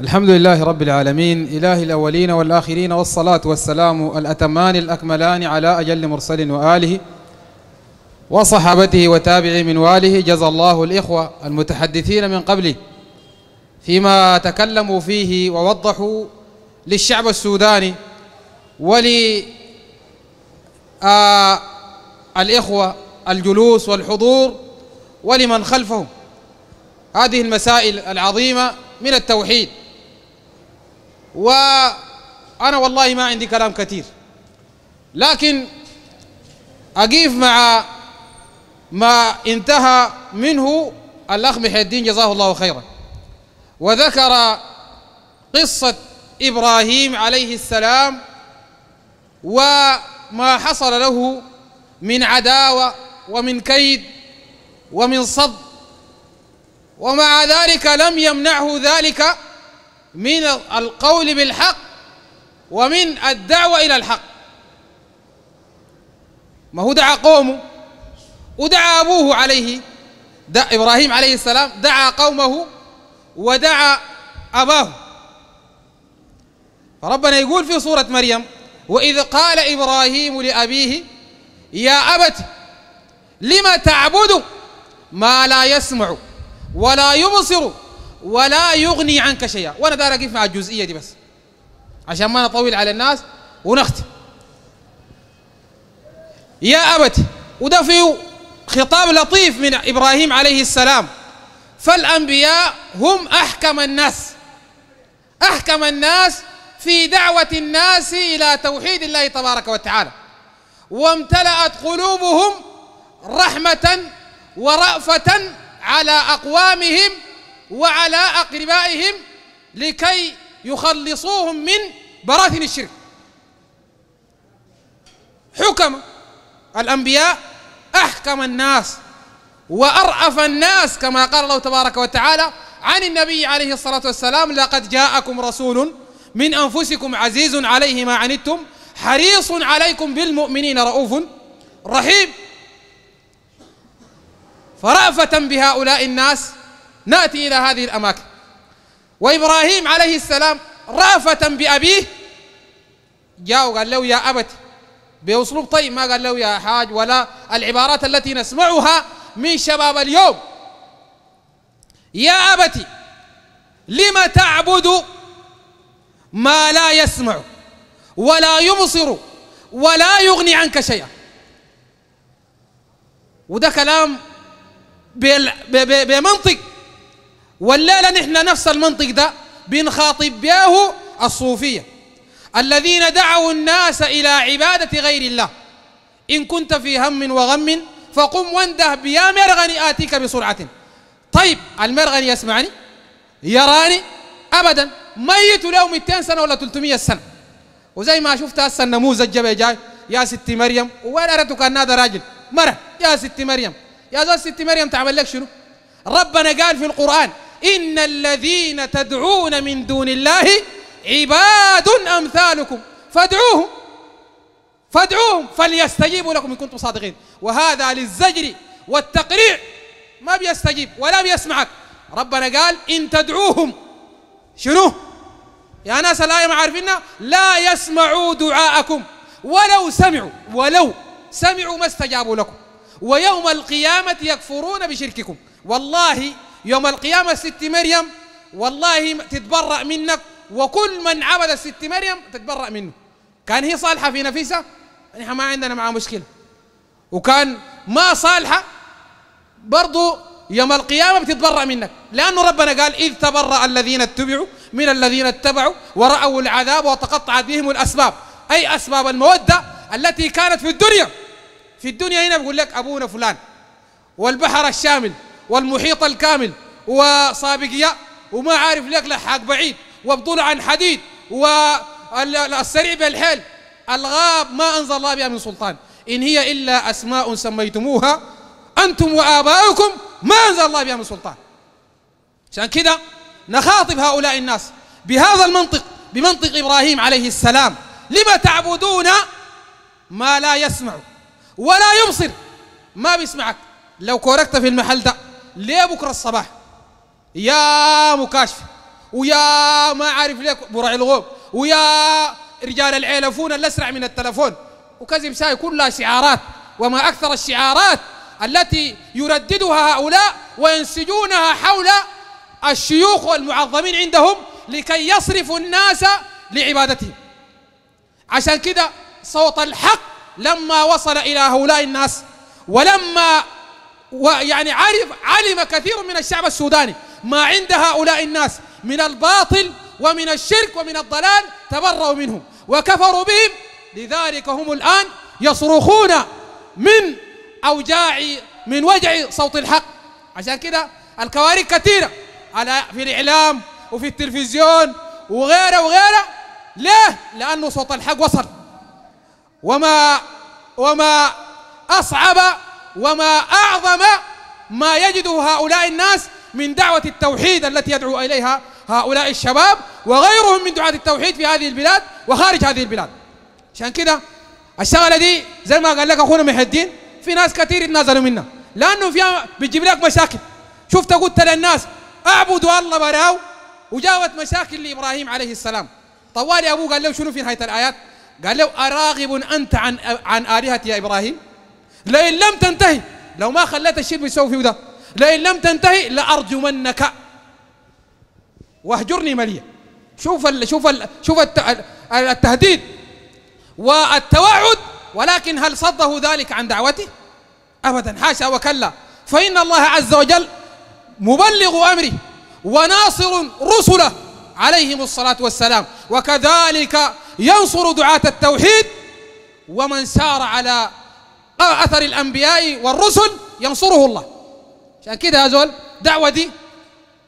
الحمد لله رب العالمين إله الأولين والآخرين والصلاة والسلام الأتمان الأكملان على أجل مرسل وآله وصحابته وتابعي من واله جزى الله الإخوة المتحدثين من قبله فيما تكلموا فيه ووضحوا للشعب السوداني ولي الإخوة الجلوس والحضور ولمن خلفهم هذه المسائل العظيمة من التوحيد وأنا والله ما عندي كلام كثير لكن أقيف مع ما انتهى منه الأخ محي الدين جزاه الله خيرا وذكر قصة إبراهيم عليه السلام وما حصل له من عداوة ومن كيد ومن صد ومع ذلك لم يمنعه ذلك من القول بالحق ومن الدعوة إلى الحق ما هو دعا قومه ودعا أبوه عليه دعا إبراهيم عليه السلام دعا قومه ودعا أباه فربنا يقول في سورة مريم وإذ قال إبراهيم لأبيه يا أبت لم تعبد ما لا يسمع ولا يبصر ولا يغني عنك شيئا وانا دار اقف مع الجزئيه دي بس عشان ما نطول على الناس ونختم يا أبت وده فيه خطاب لطيف من إبراهيم عليه السلام فالأنبياء هم أحكم الناس أحكم الناس في دعوة الناس إلى توحيد الله تبارك وتعالى وامتلأت قلوبهم رحمة ورأفة على أقوامهم وعلى أقربائهم لكي يخلصوهم من براثن الشرك حكم الأنبياء أحكم الناس وأرأف الناس كما قال الله تبارك وتعالى عن النبي عليه الصلاة والسلام لقد جاءكم رسول من أنفسكم عزيز عليه ما عنتم حريص عليكم بالمؤمنين رؤوف رحيم فرأفة بهؤلاء الناس نأتي إلى هذه الأماكن وإبراهيم عليه السلام رافة بأبيه جاء وقال له يا ابت بأسلوب طيب ما قال له يا حاج ولا العبارات التي نسمعها من شباب اليوم يا أبتي لم تعبد ما لا يسمع ولا يبصر ولا يغني عنك شيئا وده كلام بمنطق لا نحن نفس المنطق ده بنخاطب بياه الصوفية الذين دعوا الناس إلى عبادة غير الله إن كنت في هم وغم فقم وانده بيا مرغني آتيك بسرعة طيب المرغني يسمعني يراني أبدا ميت له 200 سنة ولا 300 سنة وزي ما شفت هسه النموذج جاي جاي يا ستي مريم وين أردتك أن هذا راجل مرة يا ستي مريم يا زول ستي مريم تعمل لك شنو ربنا قال في القرآن إن الذين تدعون من دون الله عباد أمثالكم فادعوهم فادعوهم فليستجيبوا لكم إن كنتم صادقين وهذا للزجر والتقريع ما بيستجيب ولا بيسمعك ربنا قال إن تدعوهم شنو يا ناس الآية ما عارفيننا لا يسمعوا دعاءكم ولو سمعوا ولو سمعوا ما استجابوا لكم ويوم القيامة يكفرون بشرككم والله يوم القيامة ست مريم والله تتبرأ منك وكل من عبد الست مريم تتبرأ منه كان هي صالحة في نفسها نحن ما عندنا معها مشكلة وكان ما صالحة برضو يوم القيامة بتتبرأ منك لأنه ربنا قال إذ تبرأ الذين اتبعوا من الذين اتبعوا ورأوا العذاب وتقطعت بهم الأسباب أي أسباب المودة التي كانت في الدنيا في الدنيا هنا بقول لك أبونا فلان والبحر الشامل والمحيط الكامل وسابقية وما عارف ليك لحاق بعيد وبطولة عن حديد والسريع بالحيل الغاب ما أنزل الله بها من سلطان إن هي إلا أسماء سميتموها أنتم وآباؤكم ما أنزل الله بها من سلطان عشان كده نخاطب هؤلاء الناس بهذا المنطق بمنطق إبراهيم عليه السلام لما تعبدون ما لا يسمع ولا يبصر ما بيسمعك لو كوركت في المحل ده ليه بكرة الصباح يا مكاشف ويا ما عارف ليك براعي الغوب ويا رجال العيلفون اللي الأسرع من التلفون وكذب ساي كلها شعارات وما أكثر الشعارات التي يرددها هؤلاء وينسجونها حول الشيوخ والمعظمين عندهم لكي يصرفوا الناس لعبادتهم عشان كده صوت الحق لما وصل إلى هؤلاء الناس ولما ويعني عرف علم كثير من الشعب السوداني ما عند هؤلاء الناس من الباطل ومن الشرك ومن الضلال تبرأوا منهم وكفروا بهم لذلك هم الآن يصرخون من أوجاع من وجع صوت الحق عشان كده الكوارث كثيرة على في الإعلام وفي التلفزيون وغيره وغيره ليه؟ لأنه صوت الحق وصل وما وما أصعب وما أعظم ما يجده هؤلاء الناس من دعوة التوحيد التي يدعو إليها هؤلاء الشباب وغيرهم من دعاة التوحيد في هذه البلاد وخارج هذه البلاد عشان كده الشغله دي زي ما قال لك اخونا محي الدين في ناس كثير يتنازلوا منها لانه فيها بتجيب لك مشاكل شفت قلت للناس اعبدوا الله براو وجاوت مشاكل لابراهيم عليه السلام طوالي ابوه قال له شنو في نهايه الايات؟ قال له اراغب انت عن عن الهتي يا ابراهيم؟ لئن لم تنتهي لو ما خليت الشرب يسوي فيه ده لئن لم تنتهي لأرجمنك واهجرني مليا شوف الـ شوف الـ شوف التهديد والتوعد ولكن هل صده ذلك عن دعوته؟ ابدا حاشا وكلا فان الله عز وجل مبلغ امره وناصر رسله عليهم الصلاه والسلام وكذلك ينصر دعاه التوحيد ومن سار على أثر الأنبياء والرسل ينصره الله عشان كده يا زول دعوة دي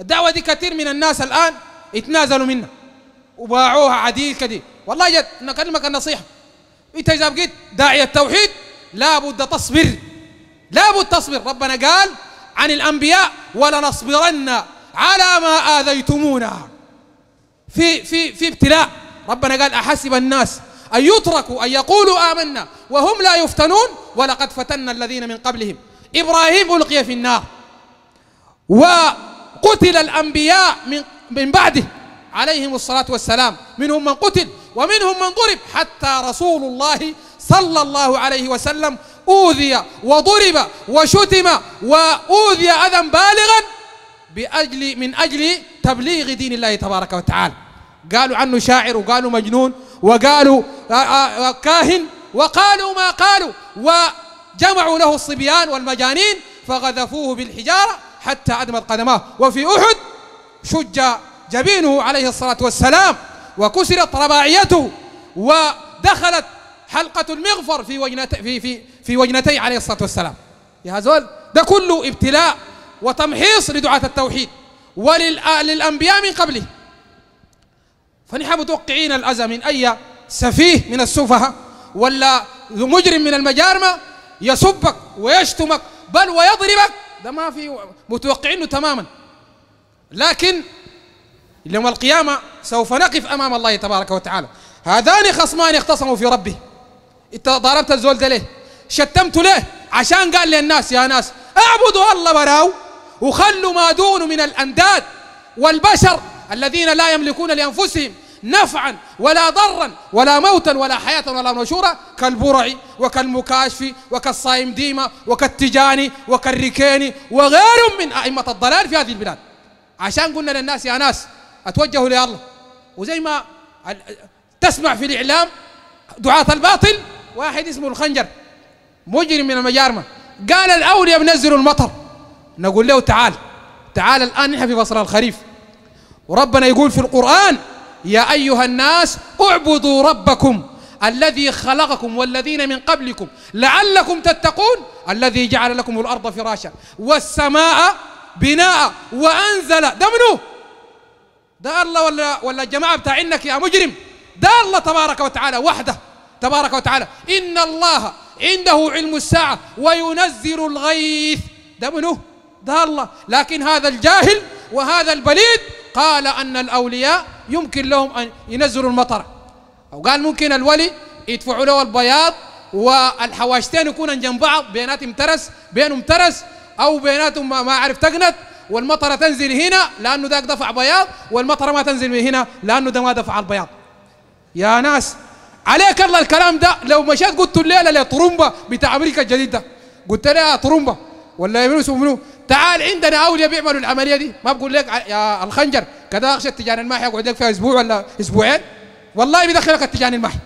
الدعوة دي كثير من الناس الآن يتنازلوا منها وباعوها عديد كده والله جد نكلمك النصيحة أنت إذا بقيت داعي التوحيد لابد تصبر لابد تصبر ربنا قال عن الأنبياء ولنصبرن على ما آذيتمونا في في في ابتلاء ربنا قال أحسب الناس أن يتركوا أن يقولوا آمنا وهم لا يفتنون ولقد فتنا الذين من قبلهم إبراهيم ألقي في النار وقتل الأنبياء من, من بعده عليهم الصلاة والسلام منهم من قتل ومنهم من ضرب حتى رسول الله صلى الله عليه وسلم أوذي وضرب وشتم وأوذي أذى بالغا بأجل من أجل تبليغ دين الله تبارك وتعالى قالوا عنه شاعر وقالوا مجنون وقالوا آه، آه، آه، كاهن وقالوا ما قالوا وجمعوا له الصبيان والمجانين فغذفوه بالحجارة حتى أدمت قدماه وفي أحد شج جبينه عليه الصلاة والسلام وكسرت رباعيته ودخلت حلقة المغفر في وجنتي في في في وجنتي عليه الصلاة والسلام يا هذول ده كله ابتلاء وتمحيص لدعاة التوحيد وللأنبياء من قبله فنحن متوقعين الأذى من أي سفيه من السفهاء ولا مجرم من المجارمة يسبك ويشتمك بل ويضربك ده ما في متوقعينه تماما لكن يوم القيامة سوف نقف أمام الله تبارك وتعالى هذان خصمان اختصموا في ربه انت ضربت الزول ده ليه شتمت ليه عشان قال للناس يا ناس اعبدوا الله براو وخلوا ما دون من الأنداد والبشر الذين لا يملكون لأنفسهم نفعا ولا ضرا ولا موتا ولا حياة ولا نشورا كالبرعي وكالمكاشف وكالصايم ديمة وكالتجاني وكالركيني وغيرهم من أئمة الضلال في هذه البلاد عشان قلنا للناس يا ناس اتوجهوا الله وزي ما تسمع في الإعلام دعاة الباطل واحد اسمه الخنجر مجرم من المجارمة قال الأولياء بنزلوا المطر نقول له تعال تعال الآن نحن في فصل الخريف وربنا يقول في القرآن يا أيها الناس اعبدوا ربكم الذي خلقكم والذين من قبلكم لعلكم تتقون الذي جعل لكم الأرض فراشا والسماء بناء وأنزل ده منو ده الله ولا ولا الجماعة بتاع إنك يا مجرم ده الله تبارك وتعالى وحده تبارك وتعالى إن الله عنده علم الساعة وينزل الغيث ده منو ده الله لكن هذا الجاهل وهذا البليد قال أن الأولياء يمكن لهم أن ينزلوا المطر أو قال ممكن الولي يدفعوا له البياض والحواشتين يكون جنب بعض بيناتهم ترس بينهم ترس أو بيناتهم ما أعرف تقنت والمطره تنزل هنا لانه ذاك دفع بياض والمطره ما تنزل من هنا لانه ده ما دفع البياض يا ناس عليك الله الكلام ده لو مشيت قلت الليله لطرمبه بتاع امريكا الجديدة قلت لها طرمبه ولا يبنوا منو تعال عندنا اولياء بيعملوا العمليه دي ما بقول لك يا الخنجر كذا اخشى التجان المحي اقعد لك فيها اسبوع ولا اسبوعين والله بيدخلك التجان المحي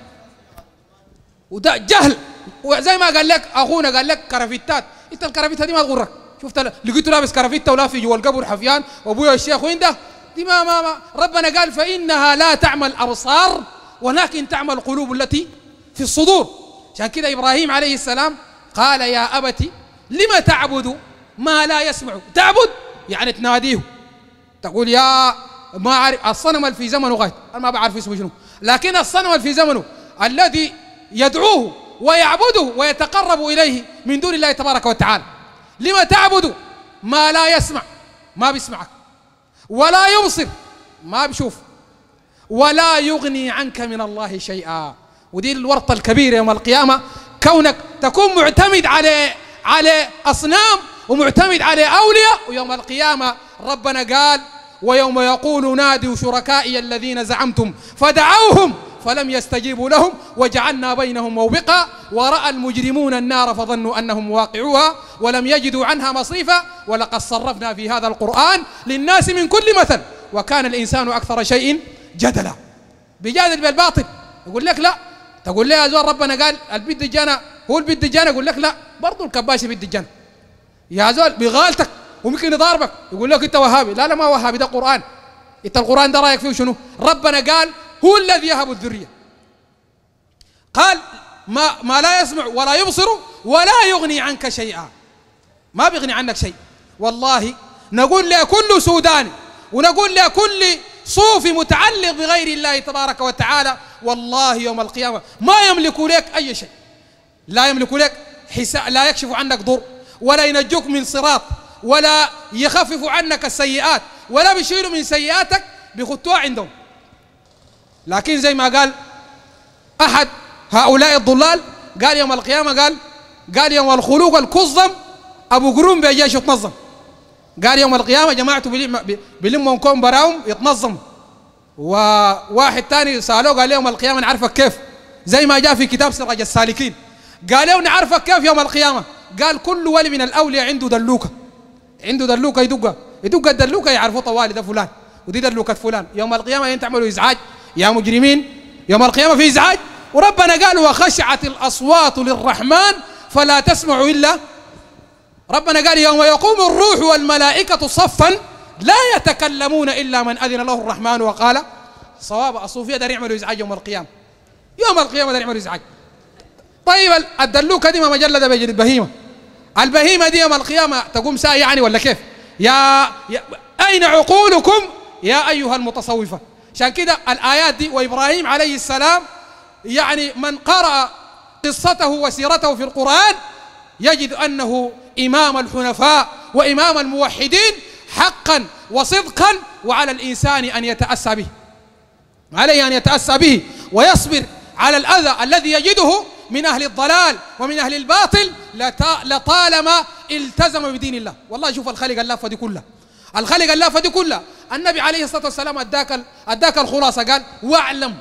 وده جهل وزي ما قال لك اخونا قال لك كرافتات انت الكرافته دي ما تغرك شفت لقيته لابس كرافته ولا في جوا القبر حفيان وابويا الشيخ وين ده دي ما, ما ما ربنا قال فانها لا تعمل الابصار ولكن تعمل القلوب التي في الصدور عشان كده ابراهيم عليه السلام قال يا ابت لما تعبد ما لا يسمع تعبد يعني تناديه تقول يا ما أعرف الصنم في زمنه غايت أنا ما بعرف اسمه شنو لكن الصنم في زمنه الذي يدعوه ويعبده ويتقرب إليه من دون الله تبارك وتعالى لما تعبد ما لا يسمع ما بيسمعك ولا يبصر ما بيشوف ولا يغني عنك من الله شيئا ودي الورطة الكبيرة يوم القيامة كونك تكون معتمد على على أصنام ومعتمد عليه أولياء ويوم القيامة ربنا قال ويوم يقول نادوا شركائي الذين زعمتم فدعوهم فلم يستجيبوا لهم وجعلنا بينهم موبقا ورأى المجرمون النار فظنوا أنهم واقعوها ولم يجدوا عنها مصيفا ولقد صرفنا في هذا القرآن للناس من كل مثل وكان الإنسان أكثر شيء جدلا بجادل بالباطل يقول لك لا تقول لي يا زول ربنا قال البد جانا هو البد جانا يقول لك لا برضو الكباشي بد جانا يا زول بغالتك وممكن يضاربك يقول لك انت وهابي لا لا ما وهابي ده قران انت القران ده رايك فيه شنو ربنا قال هو الذي يهب الذريه قال ما ما لا يسمع ولا يبصر ولا يغني عنك شيئا ما بيغني عنك شيء والله نقول لكل سوداني ونقول لكل صوفي متعلق بغير الله تبارك وتعالى والله يوم القيامه ما يملك لك اي شيء لا يملك لك حساب لا يكشف عنك ضر ولا ينجوك من صراط ولا يخفف عنك السيئات ولا بيشيلوا من سيئاتك بيخطوها عندهم لكن زي ما قال أحد هؤلاء الضلال قال يوم القيامة قال قال يوم الخلوق الكظم أبو قرون بيجيش يتنظم قال يوم القيامة جماعته بلمهم كون براهم يتنظم وواحد تاني سألوه قال يوم القيامة نعرفك كيف زي ما جاء في كتاب سراج السالكين قال له نعرفك كيف يوم القيامة قال كل ولي من الاولياء عنده دلوكه عنده دلوكه يدقها يدق الدلوكه يعرفوا طوال ده فلان ودي دلوكه فلان يوم القيامه انت تعملوا ازعاج يا مجرمين يوم القيامه في ازعاج وربنا قال وخشعت الاصوات للرحمن فلا تسمع الا ربنا قال يوم يقوم الروح والملائكه صفا لا يتكلمون الا من اذن له الرحمن وقال صواب الصوفيه ده يعملوا ازعاج يوم القيامه يوم القيامه ده يعملوا ازعاج طيب الدلوكه دي ما مجلده بهيمه البهيمة دي يوم القيامة تقوم ساعة يعني ولا كيف يا, يا أين عقولكم يا أيها المتصوفة عشان كده الآيات دي وإبراهيم عليه السلام يعني من قرأ قصته وسيرته في القرآن يجد أنه إمام الحنفاء وإمام الموحدين حقا وصدقا وعلى الإنسان أن يتأسى به عليه أن يتأسى به ويصبر على الأذى الذي يجده من أهل الضلال ومن أهل الباطل لطالما التزم بدين الله والله شوف الخلق اللافة دي كلها الخلق اللافة دي كلها النبي عليه الصلاة والسلام أداك, أداك الخلاصة قال واعلم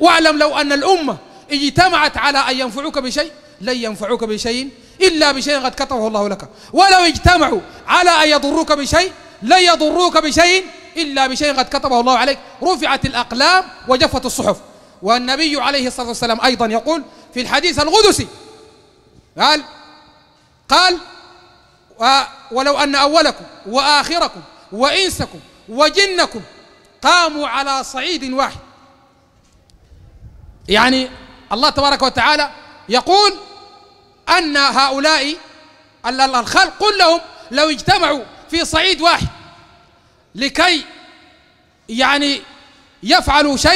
واعلم لو أن الأمة اجتمعت على أن ينفعوك بشيء لن ينفعوك بشيء إلا بشيء قد كتبه الله لك ولو اجتمعوا على أن يضروك بشيء لن يضروك بشيء إلا بشيء قد كتبه الله عليك رفعت الأقلام وجفت الصحف والنبي عليه الصلاة والسلام أيضا يقول في الحديث القدسي قال قال ولو أن أولكم وآخركم وإنسكم وجنكم قاموا على صعيد واحد يعني الله تبارك وتعالى يقول أن هؤلاء الخلق قل لهم لو اجتمعوا في صعيد واحد لكي يعني يفعلوا شيء